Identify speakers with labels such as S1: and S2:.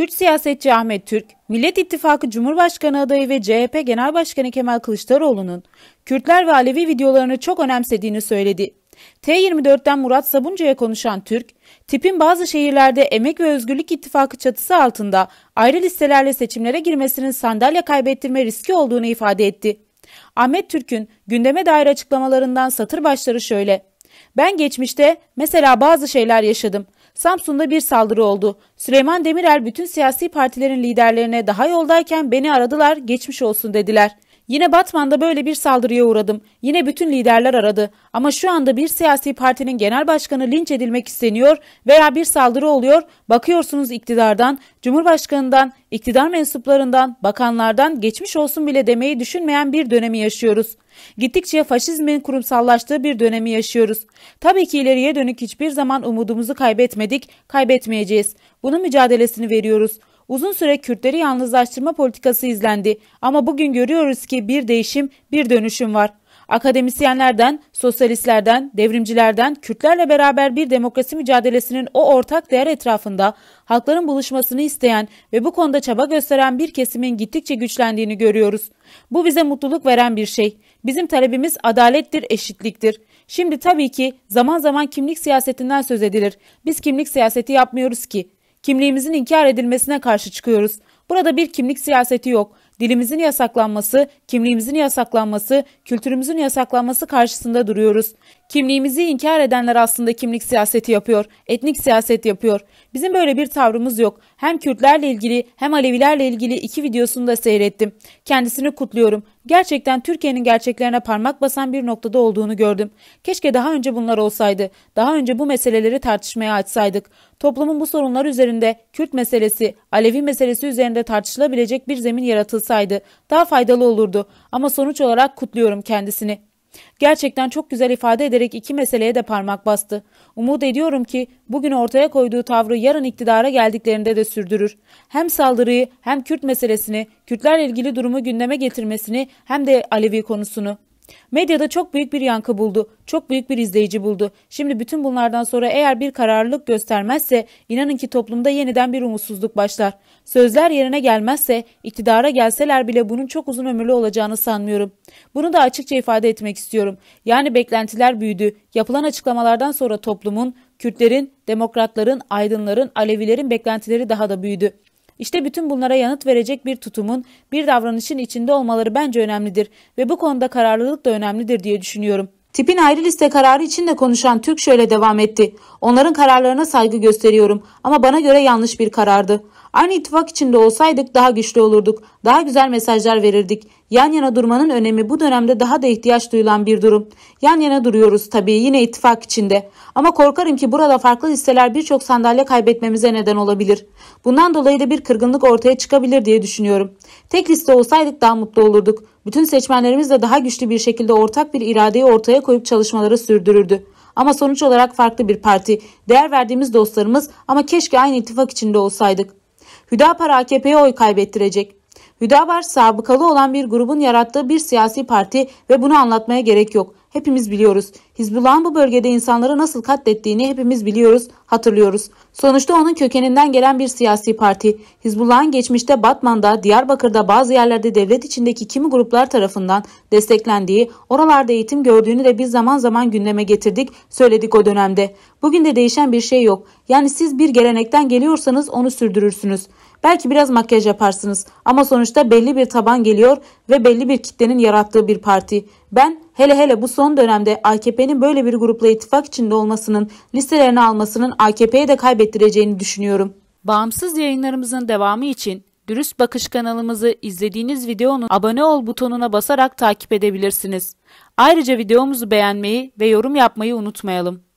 S1: Kürt siyasetçi Ahmet Türk, Millet İttifakı Cumhurbaşkanı adayı ve CHP Genel Başkanı Kemal Kılıçdaroğlu'nun Kürtler ve Alevi videolarını çok önemsediğini söyledi. T24'ten Murat Sabuncu'ya konuşan Türk, tipin bazı şehirlerde Emek ve Özgürlük İttifakı çatısı altında ayrı listelerle seçimlere girmesinin sandalye kaybettirme riski olduğunu ifade etti. Ahmet Türk'ün gündeme dair açıklamalarından satır başları şöyle. Ben geçmişte mesela bazı şeyler yaşadım. Samsun'da bir saldırı oldu. Süleyman Demirel bütün siyasi partilerin liderlerine daha yoldayken beni aradılar, geçmiş olsun dediler.'' Yine Batman'da böyle bir saldırıya uğradım. Yine bütün liderler aradı. Ama şu anda bir siyasi partinin genel başkanı linç edilmek isteniyor veya bir saldırı oluyor. Bakıyorsunuz iktidardan, cumhurbaşkanından, iktidar mensuplarından, bakanlardan geçmiş olsun bile demeyi düşünmeyen bir dönemi yaşıyoruz. Gittikçe faşizmin kurumsallaştığı bir dönemi yaşıyoruz. Tabii ki ileriye dönük hiçbir zaman umudumuzu kaybetmedik, kaybetmeyeceğiz. Bunun mücadelesini veriyoruz. Uzun süre Kürtleri yalnızlaştırma politikası izlendi ama bugün görüyoruz ki bir değişim, bir dönüşüm var. Akademisyenlerden, sosyalistlerden, devrimcilerden, Kürtlerle beraber bir demokrasi mücadelesinin o ortak değer etrafında halkların buluşmasını isteyen ve bu konuda çaba gösteren bir kesimin gittikçe güçlendiğini görüyoruz. Bu bize mutluluk veren bir şey. Bizim talebimiz adalettir, eşitliktir. Şimdi tabii ki zaman zaman kimlik siyasetinden söz edilir. Biz kimlik siyaseti yapmıyoruz ki. Kimliğimizin inkar edilmesine karşı çıkıyoruz. Burada bir kimlik siyaseti yok. Dilimizin yasaklanması, kimliğimizin yasaklanması, kültürümüzün yasaklanması karşısında duruyoruz. Kimliğimizi inkar edenler aslında kimlik siyaseti yapıyor, etnik siyaset yapıyor. Bizim böyle bir tavrımız yok. Hem Kürtlerle ilgili hem Alevilerle ilgili iki videosunu da seyrettim. Kendisini kutluyorum. Gerçekten Türkiye'nin gerçeklerine parmak basan bir noktada olduğunu gördüm. Keşke daha önce bunlar olsaydı. Daha önce bu meseleleri tartışmaya açsaydık. Toplumun bu sorunlar üzerinde Kürt meselesi, Alevi meselesi üzerinde tartışılabilecek bir zemin yaratılsaydı daha faydalı olurdu. Ama sonuç olarak kutluyorum kendisini. Gerçekten çok güzel ifade ederek iki meseleye de parmak bastı. Umut ediyorum ki bugün ortaya koyduğu tavrı yarın iktidara geldiklerinde de sürdürür. Hem saldırıyı hem Kürt meselesini, Kürtlerle ilgili durumu gündeme getirmesini hem de Alevi konusunu. Medyada çok büyük bir yankı buldu, çok büyük bir izleyici buldu. Şimdi bütün bunlardan sonra eğer bir kararlılık göstermezse inanın ki toplumda yeniden bir umutsuzluk başlar. Sözler yerine gelmezse iktidara gelseler bile bunun çok uzun ömürlü olacağını sanmıyorum. Bunu da açıkça ifade etmek istiyorum. Yani beklentiler büyüdü. Yapılan açıklamalardan sonra toplumun, Kürtlerin, demokratların, aydınların, Alevilerin beklentileri daha da büyüdü. İşte bütün bunlara yanıt verecek bir tutumun, bir davranışın içinde olmaları bence önemlidir ve bu konuda kararlılık da önemlidir diye düşünüyorum.'' Tipin ayrı liste kararı için de konuşan Türk şöyle devam etti. Onların kararlarına saygı gösteriyorum ama bana göre yanlış bir karardı. Aynı ittifak içinde olsaydık daha güçlü olurduk, daha güzel mesajlar verirdik. Yan yana durmanın önemi bu dönemde daha da ihtiyaç duyulan bir durum. Yan yana duruyoruz tabii yine ittifak içinde. Ama korkarım ki burada farklı listeler birçok sandalye kaybetmemize neden olabilir. Bundan dolayı da bir kırgınlık ortaya çıkabilir diye düşünüyorum. Tek liste olsaydık daha mutlu olurduk. Bütün seçmenlerimizle daha güçlü bir şekilde ortak bir iradeyi ortaya koyup çalışmaları sürdürürdü. Ama sonuç olarak farklı bir parti, değer verdiğimiz dostlarımız ama keşke aynı ittifak içinde olsaydık. Hüdapar AKP'ye oy kaybettirecek. Hüdabar sabıkalı olan bir grubun yarattığı bir siyasi parti ve bunu anlatmaya gerek yok. Hepimiz biliyoruz. Hizbullah'ın bu bölgede insanları nasıl katlettiğini hepimiz biliyoruz, hatırlıyoruz. Sonuçta onun kökeninden gelen bir siyasi parti. Hizbullah'ın geçmişte Batman'da, Diyarbakır'da bazı yerlerde devlet içindeki kimi gruplar tarafından desteklendiği, oralarda eğitim gördüğünü de biz zaman zaman gündeme getirdik, söyledik o dönemde. Bugün de değişen bir şey yok. Yani siz bir gelenekten geliyorsanız onu sürdürürsünüz. Belki biraz makyaj yaparsınız ama sonuçta belli bir taban geliyor ve belli bir kitlenin yarattığı bir parti. Ben hele hele bu son dönemde AKP'nin böyle bir grupla ittifak içinde olmasının, listelerini almasının AKP'ye de kaybettireceğini düşünüyorum. Bağımsız yayınlarımızın devamı için Dürüst Bakış kanalımızı izlediğiniz videonun abone ol butonuna basarak takip edebilirsiniz. Ayrıca videomuzu beğenmeyi ve yorum yapmayı unutmayalım.